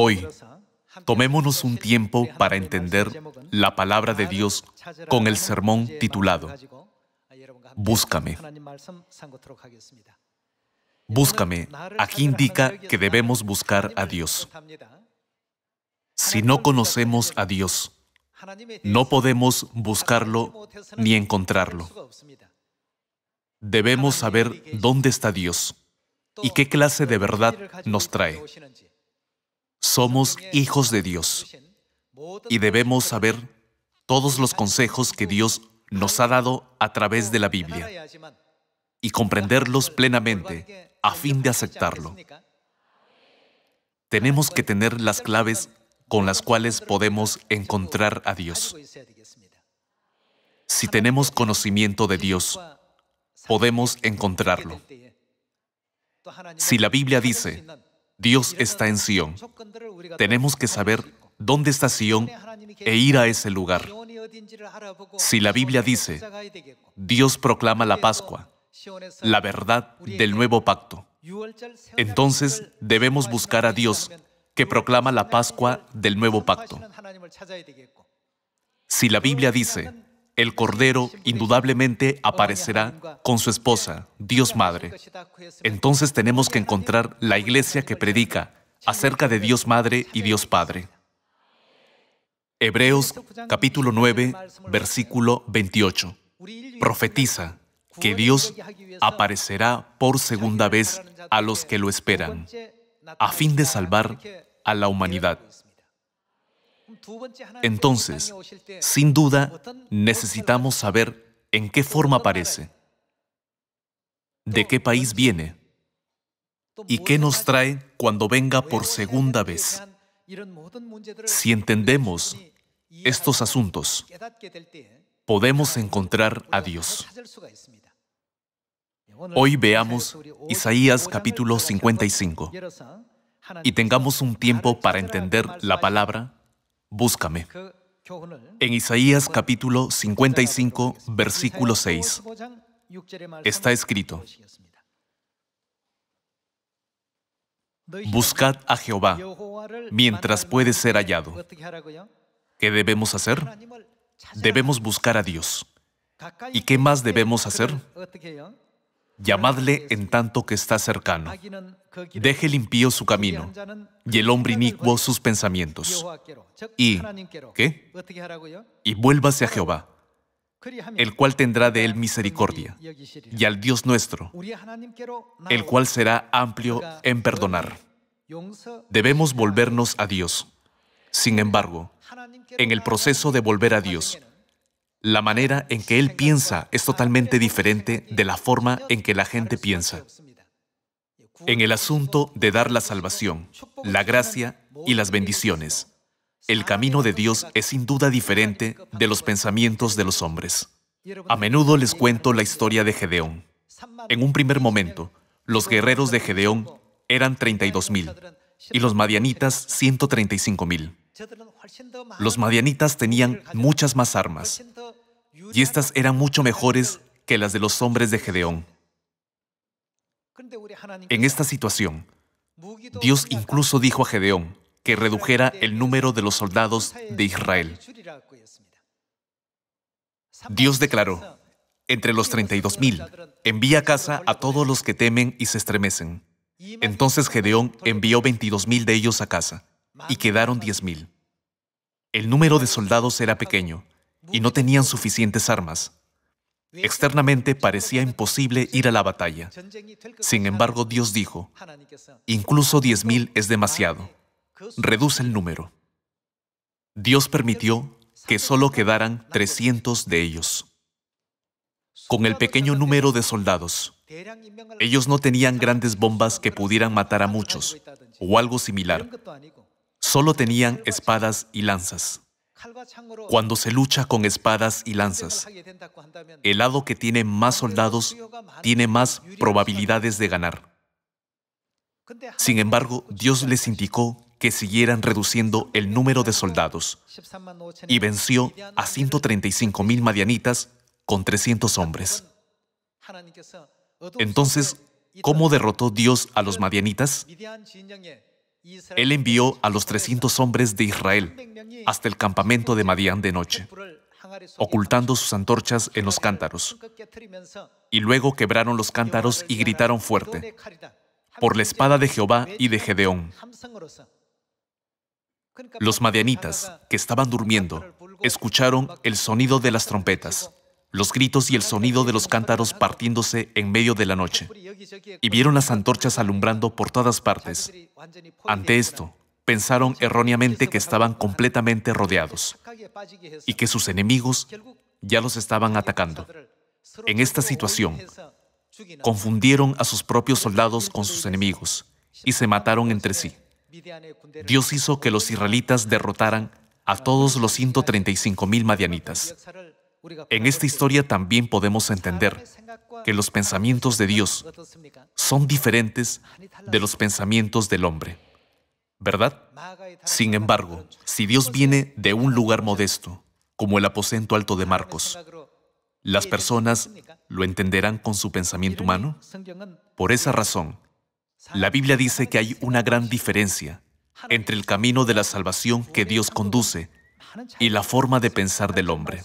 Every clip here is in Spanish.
Hoy, tomémonos un tiempo para entender la palabra de Dios con el sermón titulado Búscame. Búscame, aquí indica que debemos buscar a Dios. Si no conocemos a Dios, no podemos buscarlo ni encontrarlo. Debemos saber dónde está Dios y qué clase de verdad nos trae. Somos hijos de Dios y debemos saber todos los consejos que Dios nos ha dado a través de la Biblia y comprenderlos plenamente a fin de aceptarlo. Tenemos que tener las claves con las cuales podemos encontrar a Dios. Si tenemos conocimiento de Dios, podemos encontrarlo. Si la Biblia dice, Dios está en Sión. Tenemos que saber dónde está Sión e ir a ese lugar. Si la Biblia dice, Dios proclama la Pascua, la verdad del nuevo pacto, entonces debemos buscar a Dios que proclama la Pascua del nuevo pacto. Si la Biblia dice, el Cordero indudablemente aparecerá con su esposa, Dios Madre. Entonces tenemos que encontrar la iglesia que predica acerca de Dios Madre y Dios Padre. Hebreos capítulo 9, versículo 28. Profetiza que Dios aparecerá por segunda vez a los que lo esperan, a fin de salvar a la humanidad. Entonces, sin duda, necesitamos saber en qué forma aparece, de qué país viene y qué nos trae cuando venga por segunda vez. Si entendemos estos asuntos, podemos encontrar a Dios. Hoy veamos Isaías capítulo 55 y tengamos un tiempo para entender la palabra búscame. En Isaías capítulo 55, versículo 6, está escrito, Buscad a Jehová mientras puede ser hallado. ¿Qué debemos hacer? Debemos buscar a Dios. ¿Y qué más debemos hacer? Llamadle en tanto que está cercano. Deje limpio su camino y el hombre inicuo sus pensamientos. Y, ¿qué? Y vuélvase a Jehová, el cual tendrá de él misericordia, y al Dios nuestro, el cual será amplio en perdonar. Debemos volvernos a Dios. Sin embargo, en el proceso de volver a Dios, la manera en que él piensa es totalmente diferente de la forma en que la gente piensa. En el asunto de dar la salvación, la gracia y las bendiciones, el camino de Dios es sin duda diferente de los pensamientos de los hombres. A menudo les cuento la historia de Gedeón. En un primer momento, los guerreros de Gedeón eran 32.000 y los madianitas 135.000. Los madianitas tenían muchas más armas, y estas eran mucho mejores que las de los hombres de Gedeón. En esta situación, Dios incluso dijo a Gedeón que redujera el número de los soldados de Israel. Dios declaró, entre los mil, envía a casa a todos los que temen y se estremecen. Entonces Gedeón envió 22.000 de ellos a casa y quedaron diez mil. El número de soldados era pequeño y no tenían suficientes armas. Externamente parecía imposible ir a la batalla. Sin embargo, Dios dijo, incluso diez mil es demasiado. Reduce el número. Dios permitió que solo quedaran 300 de ellos. Con el pequeño número de soldados, ellos no tenían grandes bombas que pudieran matar a muchos, o algo similar, solo tenían espadas y lanzas. Cuando se lucha con espadas y lanzas, el lado que tiene más soldados tiene más probabilidades de ganar. Sin embargo, Dios les indicó que siguieran reduciendo el número de soldados y venció a 135.000 madianitas con 300 hombres. Entonces, ¿cómo derrotó Dios a los madianitas? Él envió a los 300 hombres de Israel hasta el campamento de Madián de noche, ocultando sus antorchas en los cántaros. Y luego quebraron los cántaros y gritaron fuerte, por la espada de Jehová y de Gedeón. Los madianitas, que estaban durmiendo, escucharon el sonido de las trompetas los gritos y el sonido de los cántaros partiéndose en medio de la noche, y vieron las antorchas alumbrando por todas partes. Ante esto, pensaron erróneamente que estaban completamente rodeados y que sus enemigos ya los estaban atacando. En esta situación, confundieron a sus propios soldados con sus enemigos y se mataron entre sí. Dios hizo que los israelitas derrotaran a todos los 135.000 madianitas. En esta historia también podemos entender que los pensamientos de Dios son diferentes de los pensamientos del hombre. ¿Verdad? Sin embargo, si Dios viene de un lugar modesto, como el aposento alto de Marcos, ¿las personas lo entenderán con su pensamiento humano? Por esa razón, la Biblia dice que hay una gran diferencia entre el camino de la salvación que Dios conduce y la forma de pensar del hombre.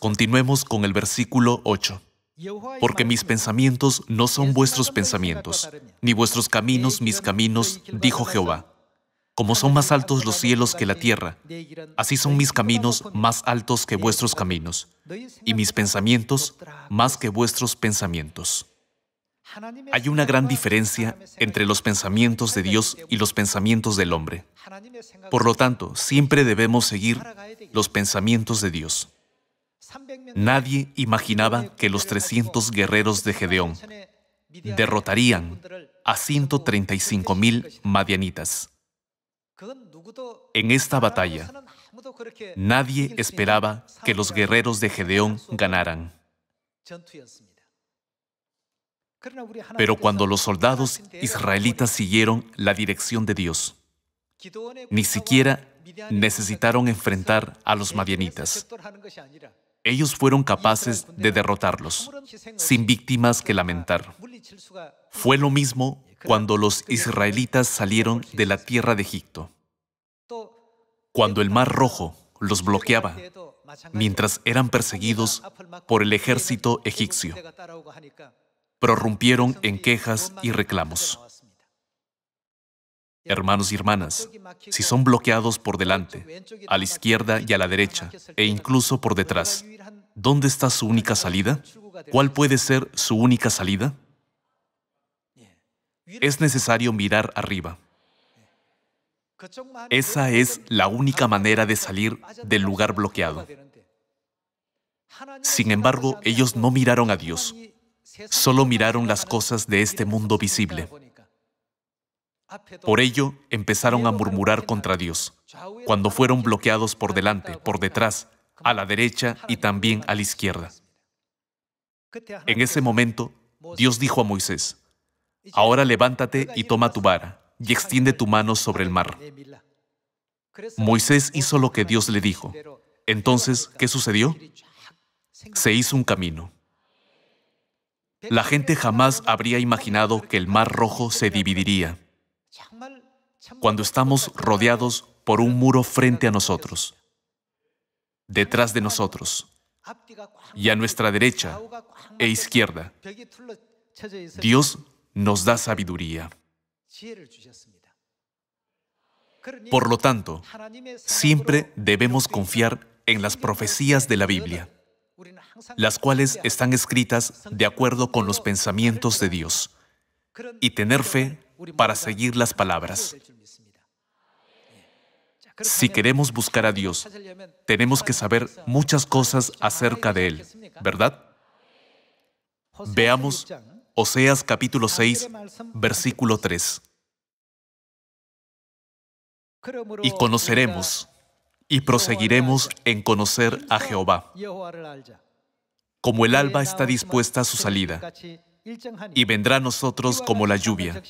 Continuemos con el versículo 8. Porque mis pensamientos no son vuestros pensamientos, ni vuestros caminos mis caminos, dijo Jehová. Como son más altos los cielos que la tierra, así son mis caminos más altos que vuestros caminos, y mis pensamientos más que vuestros pensamientos. Hay una gran diferencia entre los pensamientos de Dios y los pensamientos del hombre. Por lo tanto, siempre debemos seguir los pensamientos de Dios. Nadie imaginaba que los 300 guerreros de Gedeón derrotarían a 135.000 madianitas. En esta batalla, nadie esperaba que los guerreros de Gedeón ganaran. Pero cuando los soldados israelitas siguieron la dirección de Dios, ni siquiera necesitaron enfrentar a los madianitas ellos fueron capaces de derrotarlos, sin víctimas que lamentar. Fue lo mismo cuando los israelitas salieron de la tierra de Egipto. Cuando el Mar Rojo los bloqueaba, mientras eran perseguidos por el ejército egipcio, prorrumpieron en quejas y reclamos. Hermanos y hermanas, si son bloqueados por delante, a la izquierda y a la derecha, e incluso por detrás, ¿dónde está su única salida? ¿Cuál puede ser su única salida? Es necesario mirar arriba. Esa es la única manera de salir del lugar bloqueado. Sin embargo, ellos no miraron a Dios, solo miraron las cosas de este mundo visible. Por ello, empezaron a murmurar contra Dios, cuando fueron bloqueados por delante, por detrás, a la derecha y también a la izquierda. En ese momento, Dios dijo a Moisés, Ahora levántate y toma tu vara, y extiende tu mano sobre el mar. Moisés hizo lo que Dios le dijo. Entonces, ¿qué sucedió? Se hizo un camino. La gente jamás habría imaginado que el mar rojo se dividiría cuando estamos rodeados por un muro frente a nosotros, detrás de nosotros y a nuestra derecha e izquierda. Dios nos da sabiduría. Por lo tanto, siempre debemos confiar en las profecías de la Biblia, las cuales están escritas de acuerdo con los pensamientos de Dios, y tener fe para seguir las palabras. Si queremos buscar a Dios, tenemos que saber muchas cosas acerca de Él, ¿verdad? Veamos Oseas capítulo 6, versículo 3. Y conoceremos y proseguiremos en conocer a Jehová. Como el alba está dispuesta a su salida, y vendrá a nosotros como la lluvia,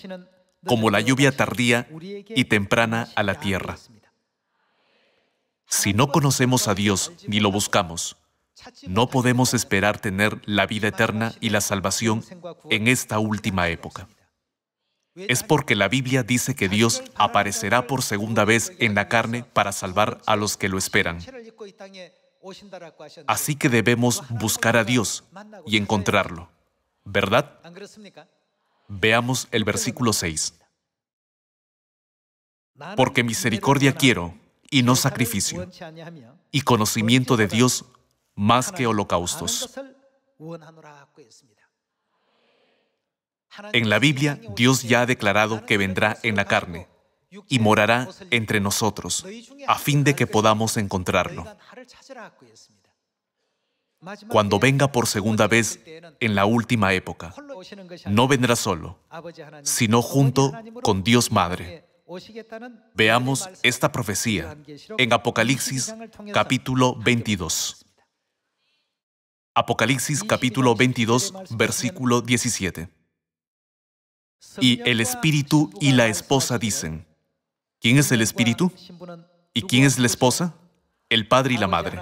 como la lluvia tardía y temprana a la tierra. Si no conocemos a Dios ni lo buscamos, no podemos esperar tener la vida eterna y la salvación en esta última época. Es porque la Biblia dice que Dios aparecerá por segunda vez en la carne para salvar a los que lo esperan. Así que debemos buscar a Dios y encontrarlo, ¿verdad? Veamos el versículo 6. Porque misericordia quiero y no sacrificio, y conocimiento de Dios más que holocaustos. En la Biblia, Dios ya ha declarado que vendrá en la carne y morará entre nosotros, a fin de que podamos encontrarlo cuando venga por segunda vez en la última época. No vendrá solo, sino junto con Dios Madre. Veamos esta profecía en Apocalipsis capítulo 22. Apocalipsis capítulo 22, versículo 17. Y el espíritu y la esposa dicen, ¿quién es el espíritu? ¿Y quién es la esposa? El padre y la madre.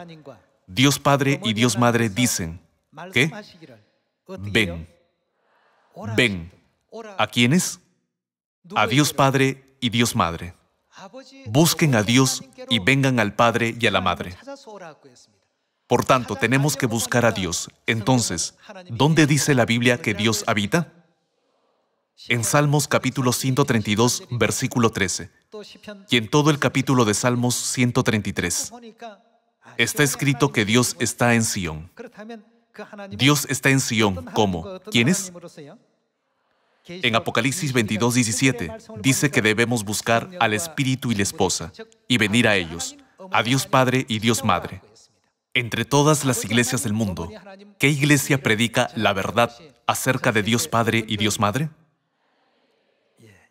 Dios Padre y Dios Madre dicen, ¿qué? Ven. Ven. ¿A quiénes? A Dios Padre y Dios Madre. Busquen a Dios y vengan al Padre y a la Madre. Pues, Por tanto, tenemos que buscar a Dios. Entonces, ¿dónde dice la Biblia que Dios habita? En pues, Salmos capítulo 132, versículo 13, y en todo el capítulo de Salmos 133. Está escrito que Dios está en Sion. Dios está en Sion. ¿Cómo? ¿Quién es? En Apocalipsis 22, 17 dice que debemos buscar al Espíritu y la esposa y venir a ellos, a Dios Padre y Dios Madre. Entre todas las iglesias del mundo, ¿qué iglesia predica la verdad acerca de Dios Padre y Dios Madre?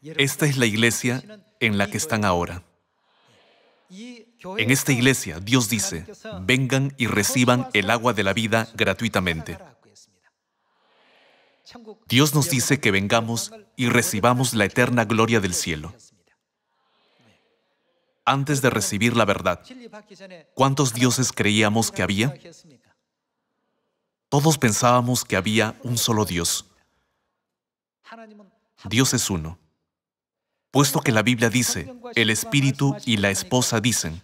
Esta es la iglesia en la que están ahora. En esta iglesia Dios dice, vengan y reciban el agua de la vida gratuitamente. Dios nos dice que vengamos y recibamos la eterna gloria del cielo. Antes de recibir la verdad, ¿cuántos dioses creíamos que había? Todos pensábamos que había un solo Dios. Dios es uno. Puesto que la Biblia dice, el Espíritu y la esposa dicen,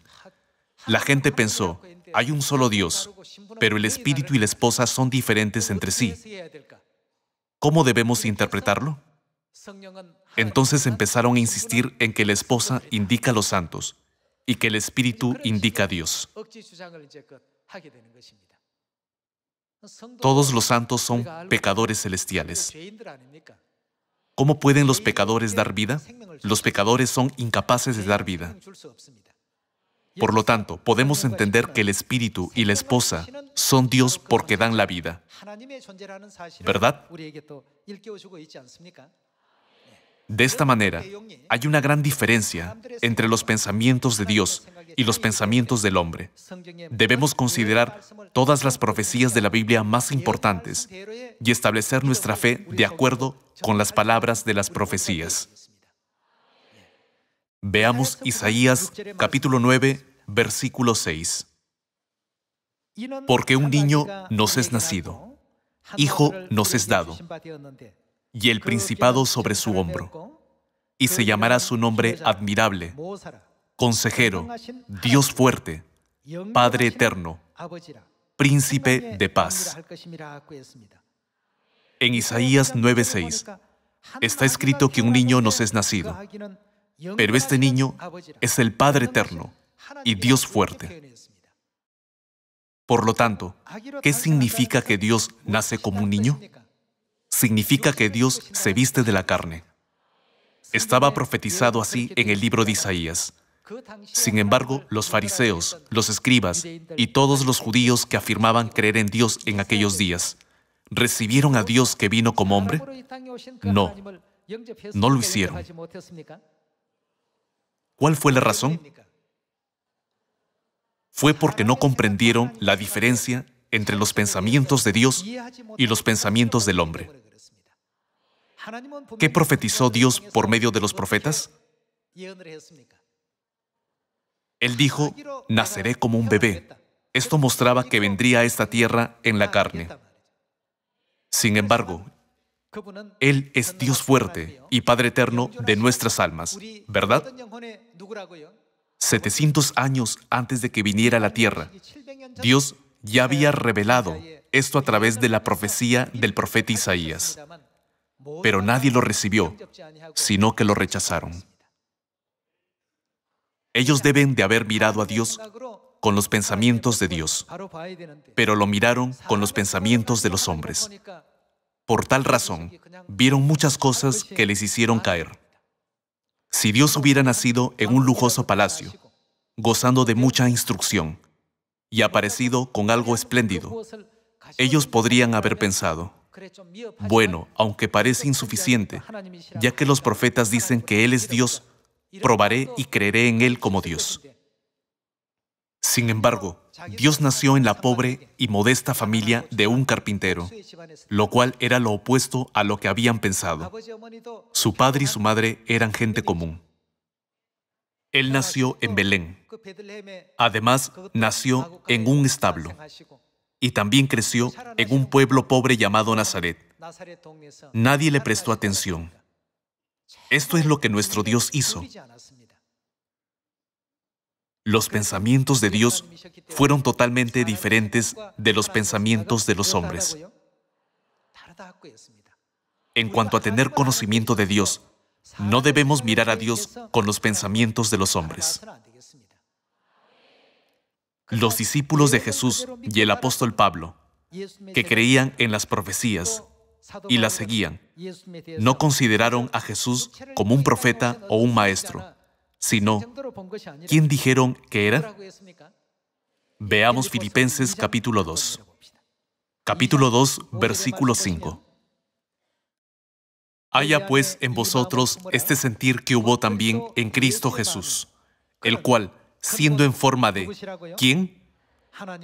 la gente pensó, hay un solo Dios, pero el espíritu y la esposa son diferentes entre sí. ¿Cómo debemos interpretarlo? Entonces empezaron a insistir en que la esposa indica a los santos y que el espíritu indica a Dios. Todos los santos son pecadores celestiales. ¿Cómo pueden los pecadores dar vida? Los pecadores son incapaces de dar vida. Por lo tanto, podemos entender que el Espíritu y la esposa son Dios porque dan la vida. ¿Verdad? De esta manera, hay una gran diferencia entre los pensamientos de Dios y los pensamientos del hombre. Debemos considerar todas las profecías de la Biblia más importantes y establecer nuestra fe de acuerdo con las palabras de las profecías. Veamos Isaías capítulo 9, versículo 6. Porque un niño nos es nacido, hijo nos es dado, y el principado sobre su hombro, y se llamará su nombre admirable, consejero, Dios fuerte, Padre eterno, príncipe de paz. En Isaías 9:6 está escrito que un niño nos es nacido, pero este niño es el Padre Eterno y Dios fuerte. Por lo tanto, ¿qué significa que Dios nace como un niño? Significa que Dios se viste de la carne. Estaba profetizado así en el libro de Isaías. Sin embargo, los fariseos, los escribas y todos los judíos que afirmaban creer en Dios en aquellos días, ¿recibieron a Dios que vino como hombre? No, no lo hicieron. ¿Cuál fue la razón? Fue porque no comprendieron la diferencia entre los pensamientos de Dios y los pensamientos del hombre. ¿Qué profetizó Dios por medio de los profetas? Él dijo, naceré como un bebé. Esto mostraba que vendría a esta tierra en la carne. Sin embargo, él es Dios fuerte y Padre eterno de nuestras almas, ¿verdad? 700 años antes de que viniera a la tierra, Dios ya había revelado esto a través de la profecía del profeta Isaías. Pero nadie lo recibió, sino que lo rechazaron. Ellos deben de haber mirado a Dios con los pensamientos de Dios, pero lo miraron con los pensamientos de los hombres. Por tal razón, vieron muchas cosas que les hicieron caer. Si Dios hubiera nacido en un lujoso palacio, gozando de mucha instrucción, y aparecido con algo espléndido, ellos podrían haber pensado, bueno, aunque parece insuficiente, ya que los profetas dicen que Él es Dios, probaré y creeré en Él como Dios. Sin embargo, Dios nació en la pobre y modesta familia de un carpintero, lo cual era lo opuesto a lo que habían pensado. Su padre y su madre eran gente común. Él nació en Belén. Además, nació en un establo. Y también creció en un pueblo pobre llamado Nazaret. Nadie le prestó atención. Esto es lo que nuestro Dios hizo los pensamientos de Dios fueron totalmente diferentes de los pensamientos de los hombres. En cuanto a tener conocimiento de Dios, no debemos mirar a Dios con los pensamientos de los hombres. Los discípulos de Jesús y el apóstol Pablo, que creían en las profecías y las seguían, no consideraron a Jesús como un profeta o un maestro, sino ¿quién dijeron que era? Veamos Filipenses capítulo 2. Capítulo 2, versículo 5. Haya pues en vosotros este sentir que hubo también en Cristo Jesús, el cual, siendo en forma de ¿quién?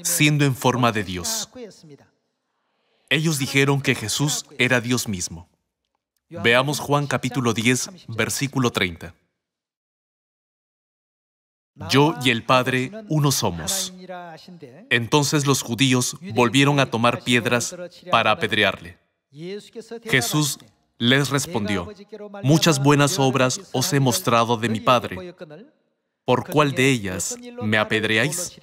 Siendo en forma de Dios. Ah, pues, Ellos dijeron que Jesús ah, pues". era Dios mismo. Ah, Veamos pues, Juan capítulo 10, versículo 30. Yo y el Padre uno somos. Entonces los judíos volvieron a tomar piedras para apedrearle. Jesús les respondió, muchas buenas obras os he mostrado de mi Padre. ¿Por cuál de ellas me apedreáis?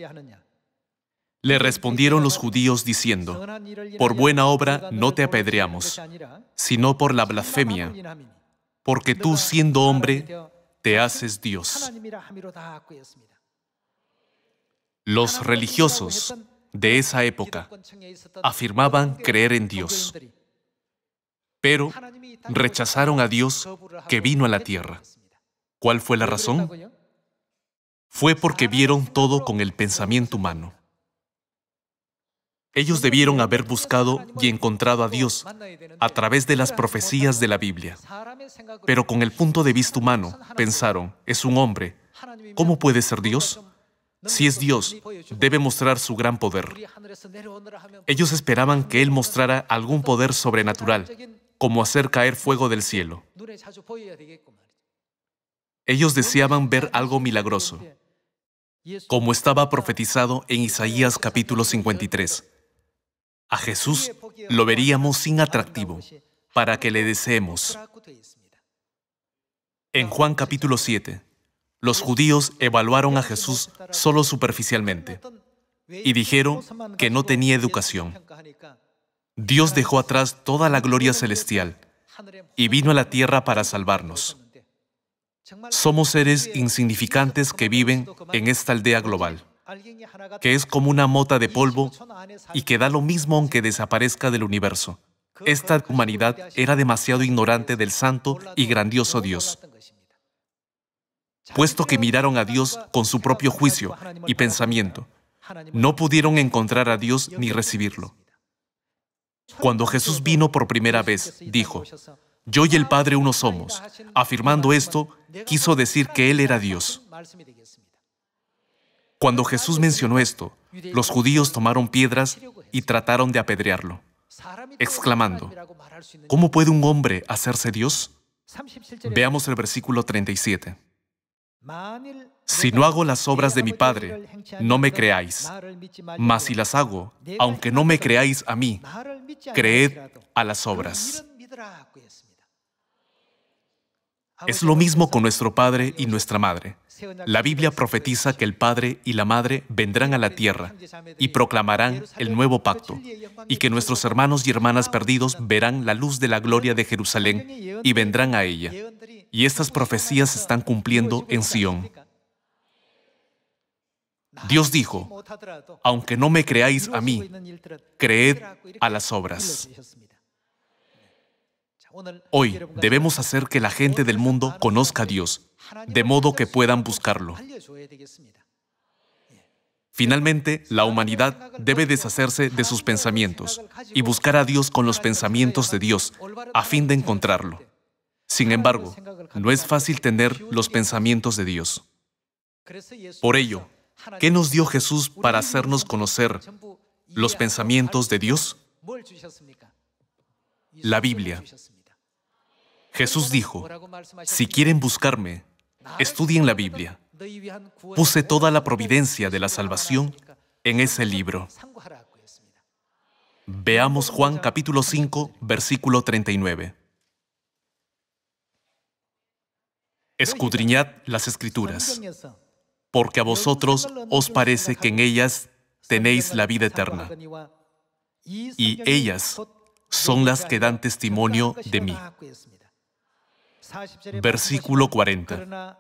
Le respondieron los judíos diciendo, por buena obra no te apedreamos, sino por la blasfemia, porque tú siendo hombre te haces Dios. Los religiosos de esa época afirmaban creer en Dios, pero rechazaron a Dios que vino a la tierra. ¿Cuál fue la razón? Fue porque vieron todo con el pensamiento humano. Ellos debieron haber buscado y encontrado a Dios a través de las profecías de la Biblia. Pero con el punto de vista humano, pensaron, es un hombre, ¿cómo puede ser Dios? Si es Dios, debe mostrar su gran poder. Ellos esperaban que Él mostrara algún poder sobrenatural, como hacer caer fuego del cielo. Ellos deseaban ver algo milagroso, como estaba profetizado en Isaías capítulo 53. A Jesús lo veríamos sin atractivo para que le deseemos. En Juan capítulo 7, los judíos evaluaron a Jesús solo superficialmente y dijeron que no tenía educación. Dios dejó atrás toda la gloria celestial y vino a la tierra para salvarnos. Somos seres insignificantes que viven en esta aldea global que es como una mota de polvo y que da lo mismo aunque desaparezca del universo. Esta humanidad era demasiado ignorante del santo y grandioso Dios, puesto que miraron a Dios con su propio juicio y pensamiento. No pudieron encontrar a Dios ni recibirlo. Cuando Jesús vino por primera vez, dijo, Yo y el Padre uno somos. Afirmando esto, quiso decir que Él era Dios. Cuando Jesús mencionó esto, los judíos tomaron piedras y trataron de apedrearlo, exclamando, ¿cómo puede un hombre hacerse Dios? Veamos el versículo 37. Si no hago las obras de mi Padre, no me creáis. Mas si las hago, aunque no me creáis a mí, creed a las obras. Es lo mismo con nuestro Padre y nuestra Madre. La Biblia profetiza que el Padre y la Madre vendrán a la tierra y proclamarán el nuevo pacto, y que nuestros hermanos y hermanas perdidos verán la luz de la gloria de Jerusalén y vendrán a ella. Y estas profecías se están cumpliendo en Sión. Dios dijo, aunque no me creáis a mí, creed a las obras. Hoy debemos hacer que la gente del mundo conozca a Dios, de modo que puedan buscarlo. Este Finalmente, la humanidad debe deshacerse de sus pensamientos y buscar a Dios con los pensamientos de Dios a fin de encontrarlo. Sin embargo, no es fácil tener los pensamientos de Dios. Por ello, ¿qué nos dio Jesús para hacernos conocer los pensamientos de Dios? La Biblia. Jesús dijo, si quieren buscarme, estudien la Biblia. Puse toda la providencia de la salvación en ese libro. Veamos Juan capítulo 5, versículo 39. Escudriñad las escrituras, porque a vosotros os parece que en ellas tenéis la vida eterna, y ellas son las que dan testimonio de mí versículo 40.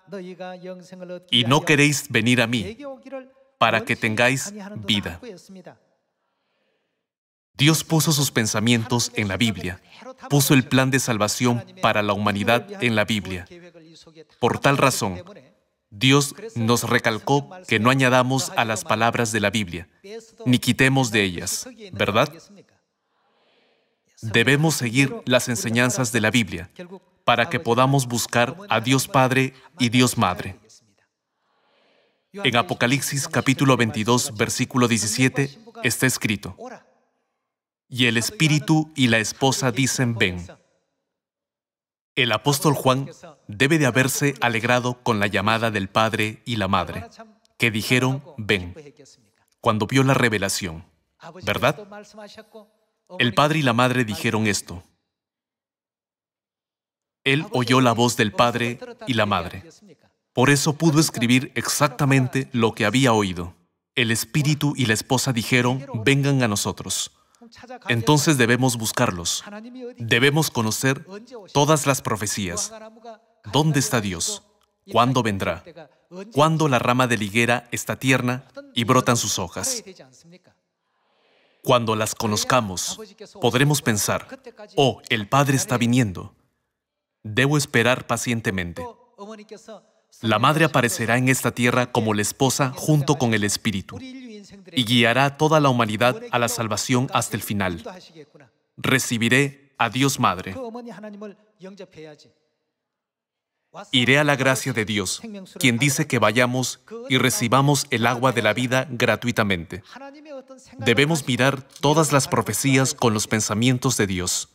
Y no queréis venir a mí para que tengáis vida. Dios puso sus pensamientos en la Biblia, puso el plan de salvación para la humanidad en la Biblia. Por tal razón, Dios nos recalcó que no añadamos a las palabras de la Biblia, ni quitemos de ellas, ¿verdad? Debemos seguir las enseñanzas de la Biblia, para que podamos buscar a Dios Padre y Dios Madre. En Apocalipsis capítulo 22, versículo 17, está escrito, Y el Espíritu y la esposa dicen, ven. El apóstol Juan debe de haberse alegrado con la llamada del Padre y la Madre, que dijeron, ven, cuando vio la revelación, ¿verdad? El Padre y la Madre dijeron esto. Él oyó la voz del Padre y la Madre. Por eso pudo escribir exactamente lo que había oído. El Espíritu y la esposa dijeron, vengan a nosotros. Entonces debemos buscarlos. Debemos conocer todas las profecías. ¿Dónde está Dios? ¿Cuándo vendrá? ¿Cuándo la rama de liguera higuera está tierna y brotan sus hojas? Cuando las conozcamos, podremos pensar, oh, el Padre está viniendo. Debo esperar pacientemente. La madre aparecerá en esta tierra como la esposa junto con el Espíritu y guiará a toda la humanidad a la salvación hasta el final. Recibiré a Dios Madre. Iré a la gracia de Dios, quien dice que vayamos y recibamos el agua de la vida gratuitamente. Debemos mirar todas las profecías con los pensamientos de Dios.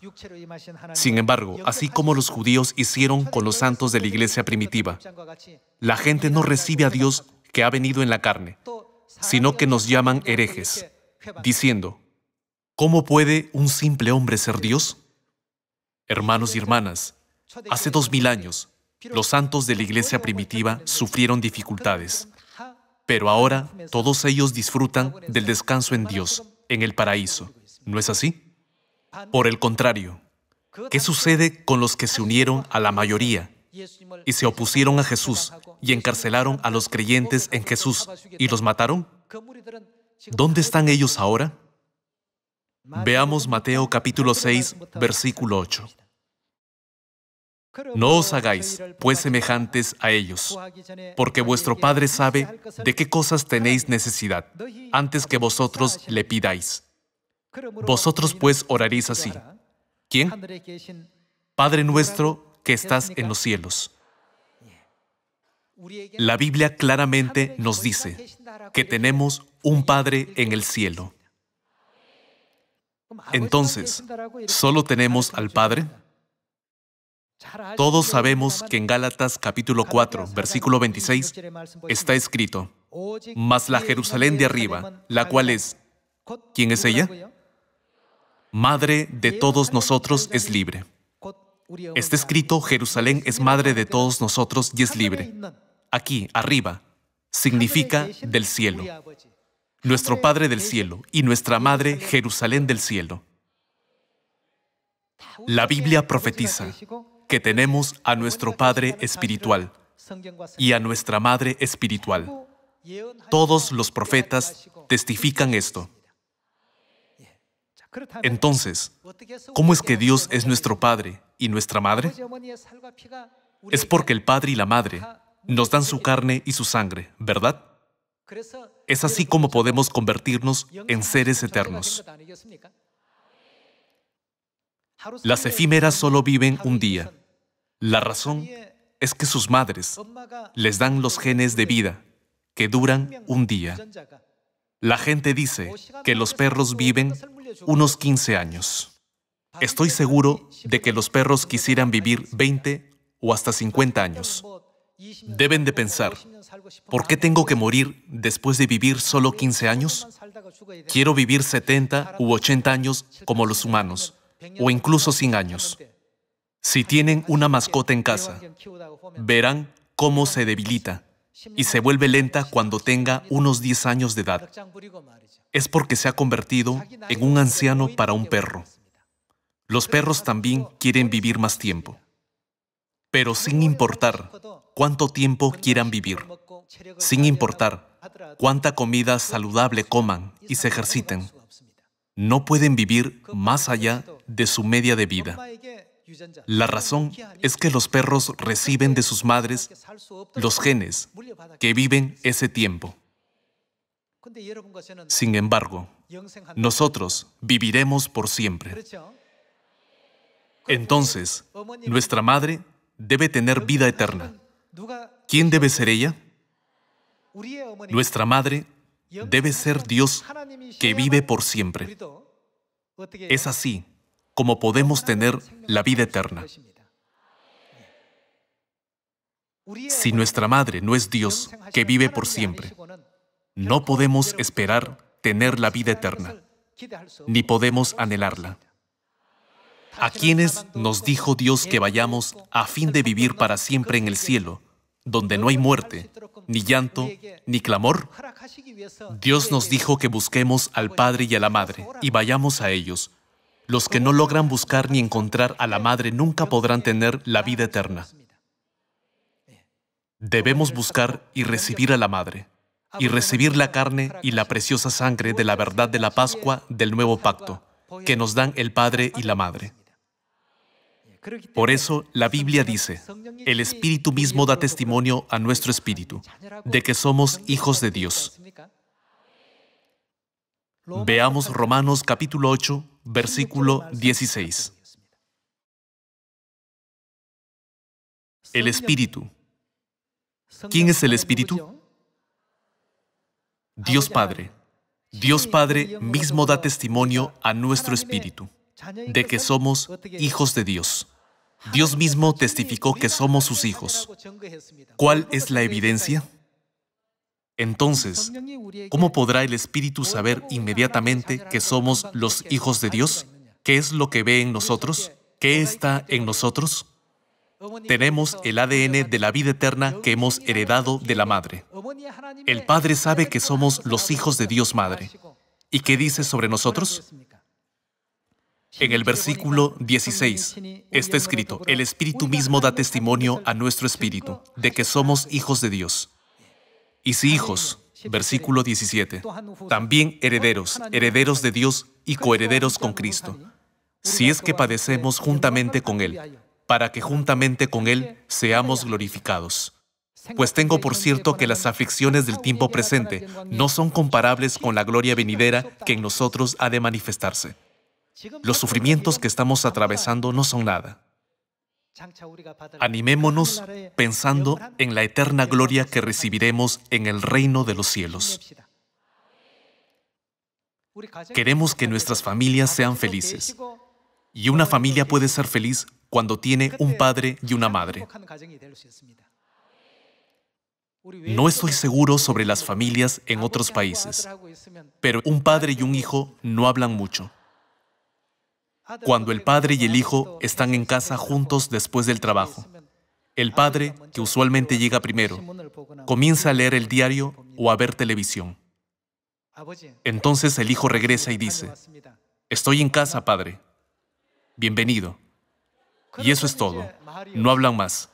Sin embargo, así como los judíos hicieron con los santos de la iglesia primitiva, la gente no recibe a Dios que ha venido en la carne, sino que nos llaman herejes, diciendo, ¿cómo puede un simple hombre ser Dios? Hermanos y hermanas, hace dos mil años, los santos de la iglesia primitiva sufrieron dificultades, pero ahora todos ellos disfrutan del descanso en Dios, en el paraíso. ¿No es así? Ah, Por el contrario, ¿qué sucede con los que se unieron a la mayoría y se opusieron a Jesús y encarcelaron a los creyentes en Jesús y los mataron? ¿Dónde están ellos ahora? Veamos Mateo capítulo 6, versículo 8. No os hagáis, pues, semejantes a ellos, porque vuestro Padre sabe de qué cosas tenéis necesidad antes que vosotros le pidáis. Vosotros pues oraréis así. ¿Quién? Padre nuestro que estás en los cielos. La Biblia claramente nos dice que tenemos un Padre en el cielo. Entonces, ¿solo tenemos al Padre? Todos sabemos que en Gálatas capítulo 4, versículo 26, está escrito, Mas la Jerusalén de arriba, la cual es, ¿quién es ella? Madre de todos nosotros es libre. Está escrito, Jerusalén es madre de todos nosotros y es libre. Aquí, arriba, significa del cielo. Nuestro Padre del cielo y nuestra Madre Jerusalén del cielo. La Biblia profetiza, que tenemos a nuestro Padre Espiritual y a nuestra Madre Espiritual. Todos los profetas testifican esto. Entonces, ¿cómo es que Dios es nuestro Padre y nuestra Madre? Es porque el Padre y la Madre nos dan su carne y su sangre, ¿verdad? Es así como podemos convertirnos en seres eternos. Las efímeras solo viven un día. La razón es que sus madres les dan los genes de vida que duran un día. La gente dice que los perros viven unos 15 años. Estoy seguro de que los perros quisieran vivir 20 o hasta 50 años. Deben de pensar, ¿por qué tengo que morir después de vivir solo 15 años? Quiero vivir 70 u 80 años como los humanos o incluso sin años. Si tienen una mascota en casa, verán cómo se debilita y se vuelve lenta cuando tenga unos 10 años de edad. Es porque se ha convertido en un anciano para un perro. Los perros también quieren vivir más tiempo, pero sin importar cuánto tiempo quieran vivir, sin importar cuánta comida saludable coman y se ejerciten, no pueden vivir más allá de su media de vida. La razón es que los perros reciben de sus madres los genes que viven ese tiempo. Sin embargo, nosotros viviremos por siempre. Entonces, nuestra madre debe tener vida eterna. ¿Quién debe ser ella? Nuestra madre debe ser Dios que vive por siempre. Es así como podemos tener la vida eterna. Si nuestra madre no es Dios, que vive por siempre, no podemos esperar tener la vida eterna, ni podemos anhelarla. A quienes nos dijo Dios que vayamos a fin de vivir para siempre en el cielo, donde no hay muerte, ni llanto, ni clamor? Dios nos dijo que busquemos al Padre y a la Madre y vayamos a ellos los que no logran buscar ni encontrar a la Madre nunca podrán tener la vida eterna. Debemos buscar y recibir a la Madre, y recibir la carne y la preciosa sangre de la verdad de la Pascua del nuevo pacto, que nos dan el Padre y la Madre. Por eso la Biblia dice, el Espíritu mismo da testimonio a nuestro Espíritu de que somos hijos de Dios. Veamos Romanos capítulo 8, versículo 16. El Espíritu. ¿Quién es el Espíritu? Dios Padre. Dios Padre mismo da testimonio a nuestro espíritu de que somos hijos de Dios. Dios mismo testificó que somos sus hijos. ¿Cuál es la evidencia? Entonces, ¿cómo podrá el Espíritu saber inmediatamente que somos los hijos de Dios? ¿Qué es lo que ve en nosotros? ¿Qué está en nosotros? Tenemos el ADN de la vida eterna que hemos heredado de la Madre. El Padre sabe que somos los hijos de Dios Madre. ¿Y qué dice sobre nosotros? En el versículo 16 está escrito, el Espíritu mismo da testimonio a nuestro Espíritu de que somos hijos de Dios y si hijos, versículo 17, también herederos, herederos de Dios y coherederos con Cristo, si es que padecemos juntamente con Él, para que juntamente con Él seamos glorificados. Pues tengo por cierto que las aflicciones del tiempo presente no son comparables con la gloria venidera que en nosotros ha de manifestarse. Los sufrimientos que estamos atravesando no son nada. Animémonos pensando en la eterna gloria que recibiremos en el reino de los cielos. Queremos que nuestras familias sean felices. Y una familia puede ser feliz cuando tiene un padre y una madre. No estoy seguro sobre las familias en otros países, pero un padre y un hijo no hablan mucho cuando el padre y el hijo están en casa juntos después del trabajo. El padre, que usualmente llega primero, comienza a leer el diario o a ver televisión. Entonces el hijo regresa y dice, Estoy en casa, padre. Bienvenido. Y eso es todo. No hablan más.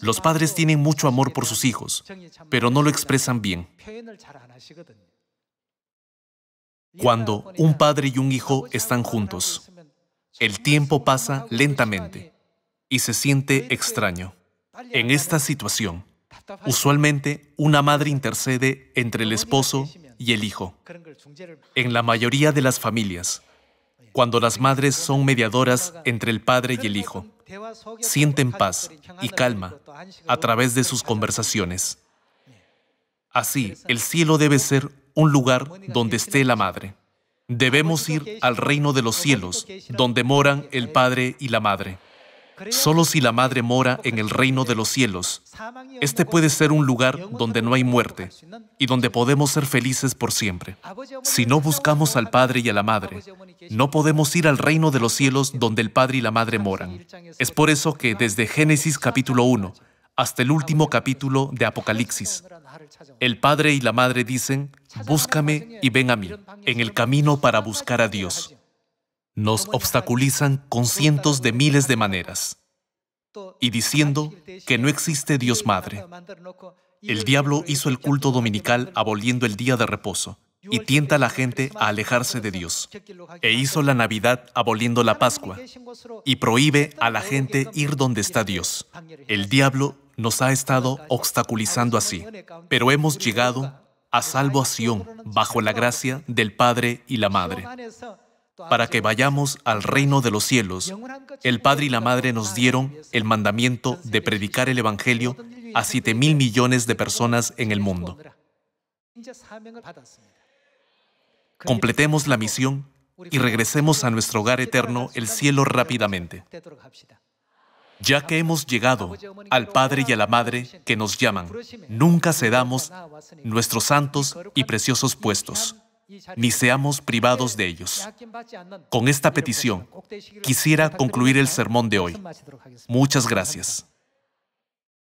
Los padres tienen mucho amor por sus hijos, pero no lo expresan bien cuando un padre y un hijo están juntos. El tiempo pasa lentamente y se siente extraño. En esta situación, usualmente una madre intercede entre el esposo y el hijo. En la mayoría de las familias, cuando las madres son mediadoras entre el padre y el hijo, sienten paz y calma a través de sus conversaciones. Así, el cielo debe ser un lugar donde esté la Madre. Debemos ir al reino de los cielos, donde moran el Padre y la Madre. Solo si la Madre mora en el reino de los cielos, este puede ser un lugar donde no hay muerte y donde podemos ser felices por siempre. Si no buscamos al Padre y a la Madre, no podemos ir al reino de los cielos donde el Padre y la Madre moran. Es por eso que desde Génesis capítulo 1 hasta el último capítulo de Apocalipsis, el padre y la madre dicen, búscame y ven a mí, en el camino para buscar a Dios. Nos obstaculizan con cientos de miles de maneras y diciendo que no existe Dios Madre. El diablo hizo el culto dominical aboliendo el día de reposo y tienta a la gente a alejarse de Dios. E hizo la Navidad aboliendo la Pascua y prohíbe a la gente ir donde está Dios. El diablo nos ha estado obstaculizando así, pero hemos llegado a salvo bajo la gracia del Padre y la Madre. Para que vayamos al reino de los cielos, el Padre y la Madre nos dieron el mandamiento de predicar el Evangelio a 7 mil millones de personas en el mundo completemos la misión y regresemos a nuestro hogar eterno, el cielo, rápidamente, ya que hemos llegado al Padre y a la Madre que nos llaman. Nunca cedamos nuestros santos y preciosos puestos, ni seamos privados de ellos. Con esta petición, quisiera concluir el sermón de hoy. Muchas gracias.